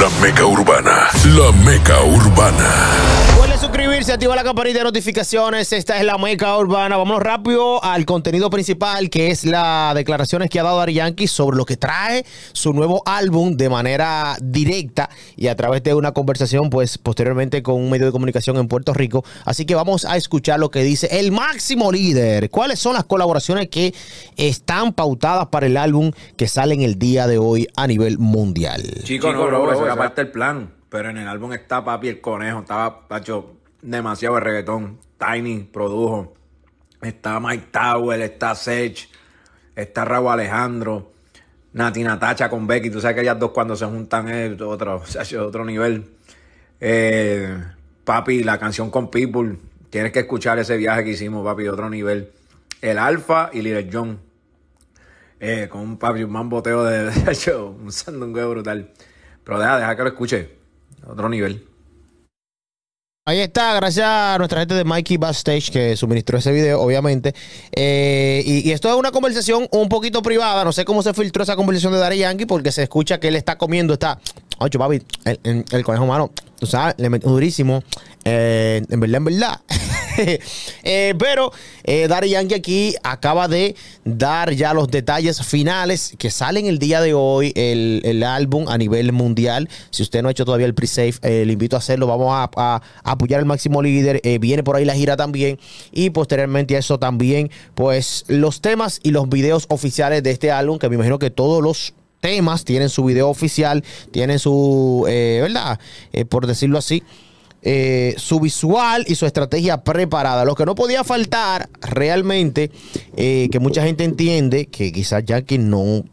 La Meca Urbana. La Meca Urbana. Se activa la campanita de notificaciones. Esta es la meca urbana. Vamos rápido al contenido principal, que es las declaraciones que ha dado Ari sobre lo que trae su nuevo álbum de manera directa y a través de una conversación, pues posteriormente con un medio de comunicación en Puerto Rico. Así que vamos a escuchar lo que dice el máximo líder. ¿Cuáles son las colaboraciones que están pautadas para el álbum que sale en el día de hoy a nivel mundial? Chicos, no, no, eso parte del plan. Pero en el álbum está papi el conejo, estaba Pacho demasiado de reggaetón. Tiny produjo. Está Mike Tower, está Sech, está Raúl Alejandro, Nati Natacha con Becky. Tú sabes que ellas dos cuando se juntan es otro, otro nivel. Eh, papi, la canción con People. Tienes que escuchar ese viaje que hicimos, papi, otro nivel. El Alfa y Lil John. Eh, con un papi, un mamboteo de, de hecho, un sandungueo brutal. Pero deja, deja que lo escuche. Otro nivel. Ahí está, gracias a nuestra gente de Mikey Backstage que suministró ese video, obviamente. Eh, y, esto es una conversación un poquito privada. No sé cómo se filtró esa conversación de Dari Yankee porque se escucha que él está comiendo, está. Ocho, papi, el, conejo humano, tú sabes, le metió durísimo. Eh, en verdad, en verdad. Eh, pero eh, Daddy Yankee aquí acaba de dar ya los detalles finales que salen el día de hoy, el, álbum a nivel mundial. Si usted no ha hecho todavía el pre-save, eh, le invito a hacerlo. Vamos a, apoyar al máximo líder. Eh, viene por ahí la gira también. Y posteriormente a eso también, pues los temas y los videos oficiales de este álbum, que me imagino que todos los temas tienen su video oficial, tienen su, ¿verdad? por decirlo así, eh, su visual y su estrategia preparada. Lo que no podía faltar realmente, eh, que mucha gente entiende, que quizás que no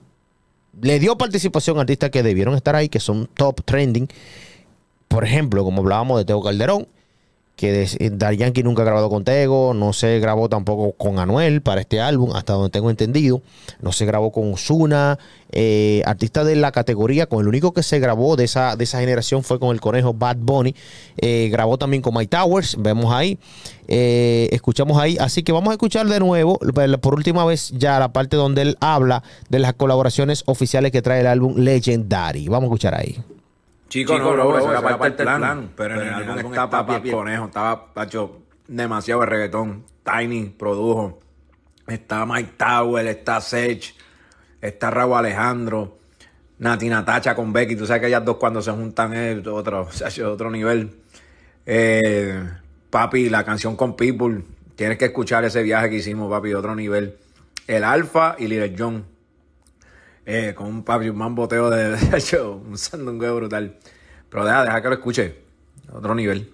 le dio participación a artistas que debieron estar ahí, que son top trending. Por ejemplo, como hablábamos de Teo Calderón, que eh, Yankee nunca ha grabado con Tego, no se grabó tampoco con Anuel para este álbum, hasta donde tengo entendido, no se grabó con Osuna, eh, artista de la categoría, con el único que se grabó de esa, de esa generación fue con el conejo Bad Bunny, eh, grabó también con My Towers, vemos ahí, escuchamos ahí, así que vamos a escuchar de nuevo, por última vez ya la parte donde él habla de las colaboraciones oficiales que trae el álbum Legendary, vamos a escuchar ahí. Chico, no, bro, era parte del plan, Pero, en el, álbum estaba Papi Conejo, estaba demasiado de reggaetón. Tiny produjo. Está Mike Tower, está Sech, está Raúl Alejandro, Natina Natacha con Becky. Tú sabes que ellas dos cuando se juntan es otro, se otro nivel. Eh, papi, la canción con People. Tienes que escuchar ese viaje que hicimos, papi, otro nivel. El Alfa y Lil John eh, con un papi, un mamboteo de, de usando un huevo brutal. Pero deja, deja que lo escuche. Otro nivel.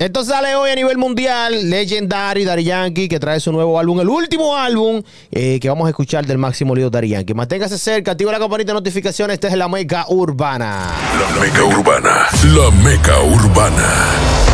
Esto sale hoy a nivel mundial, Legendary Dari Yankee, que trae su nuevo álbum, el último álbum eh, que vamos a escuchar del máximo lío Dari Yankee. Manténgase cerca, activa la campanita de notificaciones, esta es la Meca Urbana. La Meca Urbana, la Meca Urbana.